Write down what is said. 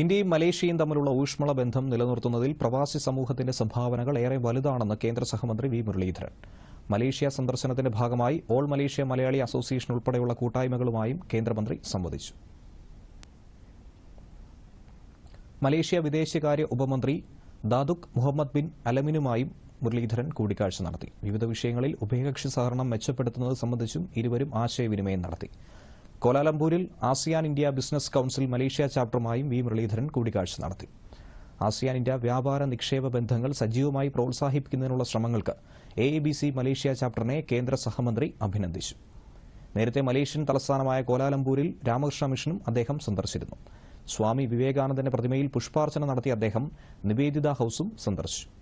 ഇന്ത്യയും മലേഷ്യയും തമ്മിലുള്ള ഊഷ്മള ബന്ധം നിലനിർത്തുന്നതിൽ പ്രവാസി സമൂഹത്തിന്റെ സംഭാവനകൾ ഏറെ വലുതാണെന്ന് കേന്ദ്ര സഹമന്ത്രി വി മുരളീധരൻ മലേഷ്യ സന്ദർശനത്തിന്റെ ഭാഗമായി ഓൾ മലേഷ്യ മലയാളി അസോസിയേഷൻ ഉൾപ്പെടെയുള്ള കൂട്ടായ്മകളുമായും കേന്ദ്രമന്ത്രി സംവദിച്ചു മലേഷ്യ വിദേശകാര്യ ഉപമന്ത്രി ദാദുക് മുഹമ്മദ് ബിൻ അലമിനുമായും മുരളീധരൻ കൂടിക്കാഴ്ച നടത്തി വിവിധ വിഷയങ്ങളിൽ ഉഭയകക്ഷി സഹകരണം മെച്ചപ്പെടുത്തുന്നത് സംബന്ധിച്ചും ഇരുവരും ആശയവിനിമയം നടത്തി കോലാലംപൂരിൽ ASEAN India business council Malaysia ചാപ്റ്ററുമായും വി മുരളീധരൻ കൂടിക്കാഴ്ച നടത്തി ആസിയാൻ ഇന്ത്യ വ്യാപാര നിക്ഷേപ ബന്ധങ്ങൾ സജീവമായി പ്രോത്സാഹിപ്പിക്കുന്നതിനുള്ള ശ്രമങ്ങൾക്ക് എ മലേഷ്യ ചാപ്റ്ററിനെ കേന്ദ്ര സഹമന്ത്രി അഭിനന്ദിച്ചു നേരത്തെ മലേഷ്യൻ തലസ്ഥാനമായ കോലാലംപൂരിൽ രാമകൃഷ്ണ മിഷനും അദ്ദേഹം സന്ദർശിച്ചിരുന്നു സ്വാമി വിവേകാനന്ദന്റെ പ്രതിമയിൽ പുഷ്പാർച്ചന നടത്തിയ അദ്ദേഹം നിവേദിത ഹൌസും സന്ദർശിച്ചു